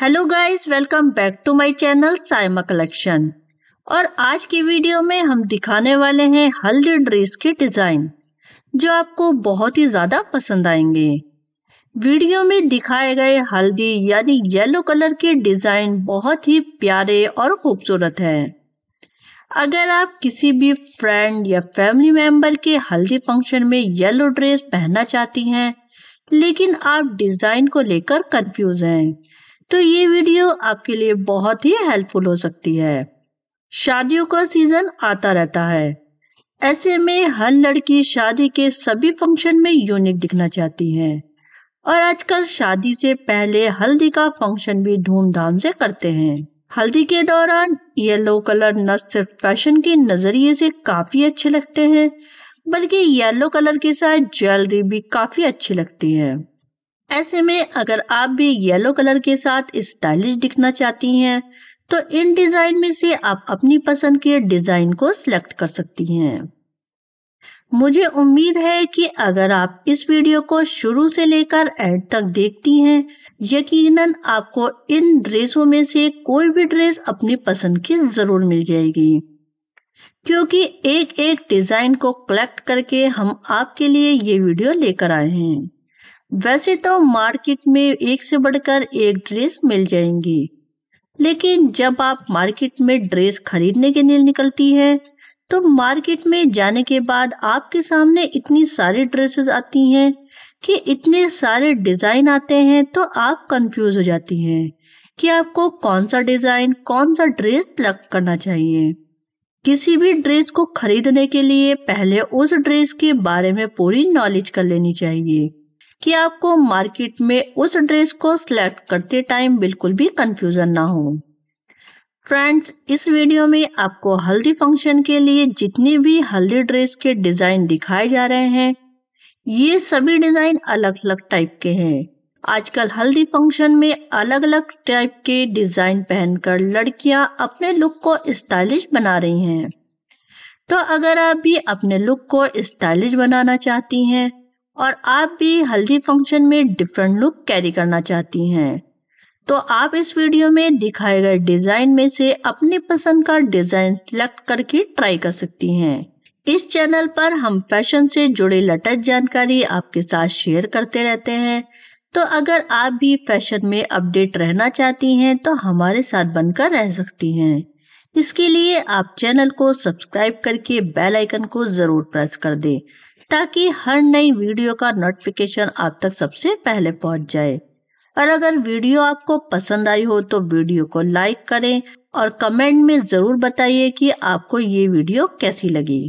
hello guys welcome back to my channel Saima collection और आज की वीडियो में हम दिखाने वाले हैं हल्दी ड्रेस के डिज़ाइन जो आपको बहुत ही ज़्यादा पसंद आएंगे वीडियो में दिखाए गए हल्दी यानी येलो कलर के डिज़ाइन बहुत ही प्यारे और खूबसूरत है अगर आप किसी भी फ्रेंड या फैमिली मेंबर के हल्दी फंक्शन में येलो ड्रेस पहनना चाहती हैं लेकिन आप डिज़ाइन को लेकर कंफ्यूज हैं तो ये वीडियो आपके लिए बहुत ही हेल्पफुल हो सकती है शादियों का सीजन आता रहता है ऐसे में हर लड़की शादी के सभी फंक्शन में यूनिक दिखना चाहती है और आजकल शादी से पहले हल्दी का फंक्शन भी धूमधाम से करते हैं हल्दी के दौरान येलो कलर न सिर्फ फैशन के नजरिए से काफी अच्छे लगते हैं बल्कि येलो कलर के साथ ज्वेलरी भी काफी अच्छी लगती है ऐसे में अगर आप भी येलो कलर के साथ स्टाइलिश दिखना चाहती हैं तो इन डिजाइन में से आप अपनी पसंद के डिजाइन को सिलेक्ट कर सकती हैं मुझे उम्मीद है कि अगर आप इस वीडियो को शुरू से लेकर एंड तक देखती हैं यकीनन आपको इन ड्रेसों में से कोई भी ड्रेस अपनी पसंद की जरूर मिल जाएगी क्योंकि एक एक डिजाइन को कलेक्ट करके हम आपके लिए ये वीडियो लेकर आए हैं वैसे तो मार्केट में एक से बढ़कर एक ड्रेस मिल जाएंगी लेकिन जब आप मार्केट में ड्रेस खरीदने के लिए निकलती है तो मार्केट में जाने के बाद आपके सामने इतनी सारी ड्रेसेस आती हैं कि इतने सारे डिजाइन आते हैं तो आप कंफ्यूज हो जाती हैं कि आपको कौन सा डिजाइन कौन सा ड्रेस लग करना चाहिए किसी भी ड्रेस को खरीदने के लिए पहले उस ड्रेस के बारे में पूरी नॉलेज कर लेनी चाहिए कि आपको मार्केट में उस ड्रेस को सिलेक्ट करते टाइम बिल्कुल भी कंफ्यूजन ना हो फ्रेंड्स इस वीडियो में आपको हल्दी फंक्शन के लिए जितने भी हल्दी ड्रेस के डिजाइन दिखाए जा रहे हैं ये सभी डिजाइन अलग अलग टाइप के हैं आजकल हल्दी फंक्शन में अलग अलग टाइप के डिजाइन पहनकर लड़कियां अपने लुक को स्टाइलिश बना रही हैं तो अगर आप भी अपने लुक को स्टाइलिश बनाना चाहती हैं और आप भी हल्दी फंक्शन में डिफरेंट लुक कैरी करना चाहती हैं तो आप इस वीडियो में दिखाए गए डिजाइन में से अपने पसंद का डिजाइन सिलेक्ट करके ट्राई कर सकती हैं इस चैनल पर हम फैशन से जुड़े लटक जानकारी आपके साथ शेयर करते रहते हैं तो अगर आप भी फैशन में अपडेट रहना चाहती हैं तो हमारे साथ बनकर रह सकती हैं इसके लिए आप चैनल को सब्सक्राइब करके बेल आइकन को जरूर प्रेस कर दें ताकि हर नई वीडियो का नोटिफिकेशन आप तक सबसे पहले पहुंच जाए और अगर वीडियो आपको पसंद आई हो तो वीडियो को लाइक करें और कमेंट में ज़रूर बताइए कि आपको ये वीडियो कैसी लगी